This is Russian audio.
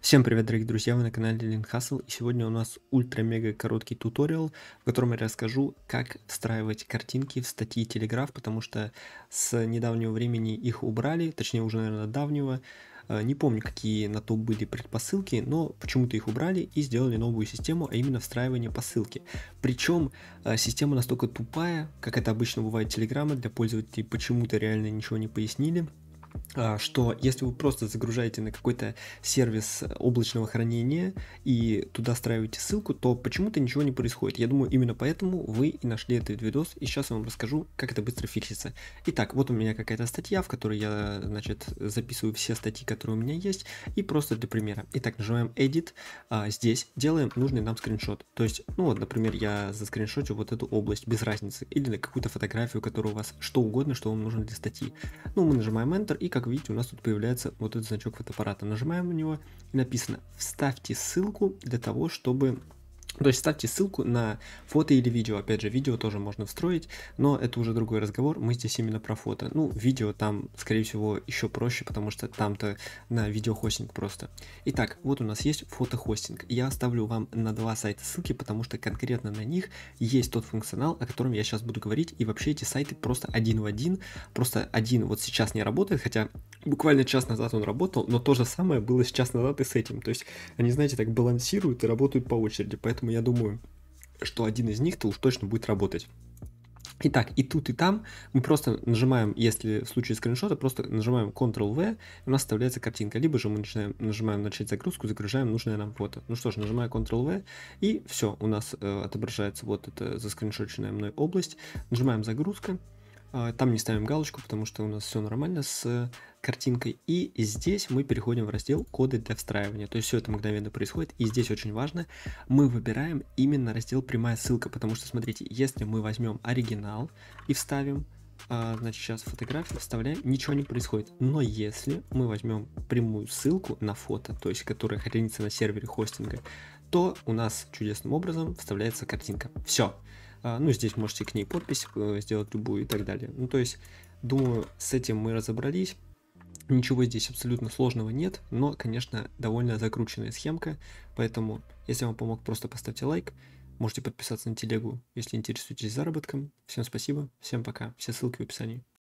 Всем привет, дорогие друзья, вы на канале Лин Хасл, и сегодня у нас ультра-мега короткий туториал, в котором я расскажу, как встраивать картинки в статьи Телеграф, потому что с недавнего времени их убрали, точнее уже, наверное, давнего, э, не помню, какие на то были предпосылки, но почему-то их убрали и сделали новую систему, а именно встраивание посылки. Причем э, система настолько тупая, как это обычно бывает в Телеграме для пользователей почему-то реально ничего не пояснили, а, что если вы просто загружаете на какой-то сервис облачного хранения и туда встраиваете ссылку, то почему-то ничего не происходит. Я думаю, именно поэтому вы и нашли этот видос, и сейчас я вам расскажу, как это быстро фиксится. Итак, вот у меня какая-то статья, в которой я, значит, записываю все статьи, которые у меня есть, и просто для примера. Итак, нажимаем Edit, а здесь делаем нужный нам скриншот. То есть, ну вот, например, я заскриншотю вот эту область, без разницы, или на какую-то фотографию, которую у вас что угодно, что вам нужно для статьи. Ну, мы нажимаем Enter, и как видите, у нас тут появляется вот этот значок фотоаппарата. Нажимаем на него и написано «Вставьте ссылку для того, чтобы то есть ставьте ссылку на фото или видео. Опять же, видео тоже можно встроить, но это уже другой разговор. Мы здесь именно про фото. Ну, видео там, скорее всего, еще проще, потому что там-то на видеохостинг просто. Итак, вот у нас есть фотохостинг. Я оставлю вам на два сайта ссылки, потому что конкретно на них есть тот функционал, о котором я сейчас буду говорить. И вообще эти сайты просто один в один. Просто один вот сейчас не работает, хотя буквально час назад он работал, но то же самое было сейчас назад и с этим. То есть они, знаете, так балансируют и работают по очереди, поэтому поэтому я думаю, что один из них-то уж точно будет работать. Итак, и тут, и там мы просто нажимаем, если в случае скриншота, просто нажимаем Ctrl-V, у нас вставляется картинка. Либо же мы начинаем, нажимаем начать загрузку, загружаем нужное нам фото. Ну что ж, нажимаю Ctrl-V, и все, у нас э, отображается вот эта заскриншоченная мной область. Нажимаем загрузка, а, там не ставим галочку, потому что у нас все нормально с э, картинкой. И здесь мы переходим в раздел коды для встраивания. То есть все это мгновенно происходит. И здесь очень важно, мы выбираем именно раздел прямая ссылка. Потому что, смотрите, если мы возьмем оригинал и вставим, а, значит, сейчас фотографию вставляем, ничего не происходит. Но если мы возьмем прямую ссылку на фото, то есть которая хранится на сервере хостинга, то у нас чудесным образом вставляется картинка. Все. А, ну, здесь можете к ней подпись э, сделать любую и так далее. Ну, то есть, думаю, с этим мы разобрались. Ничего здесь абсолютно сложного нет, но, конечно, довольно закрученная схемка, поэтому, если вам помог, просто поставьте лайк, можете подписаться на телегу, если интересуетесь заработком. Всем спасибо, всем пока, все ссылки в описании.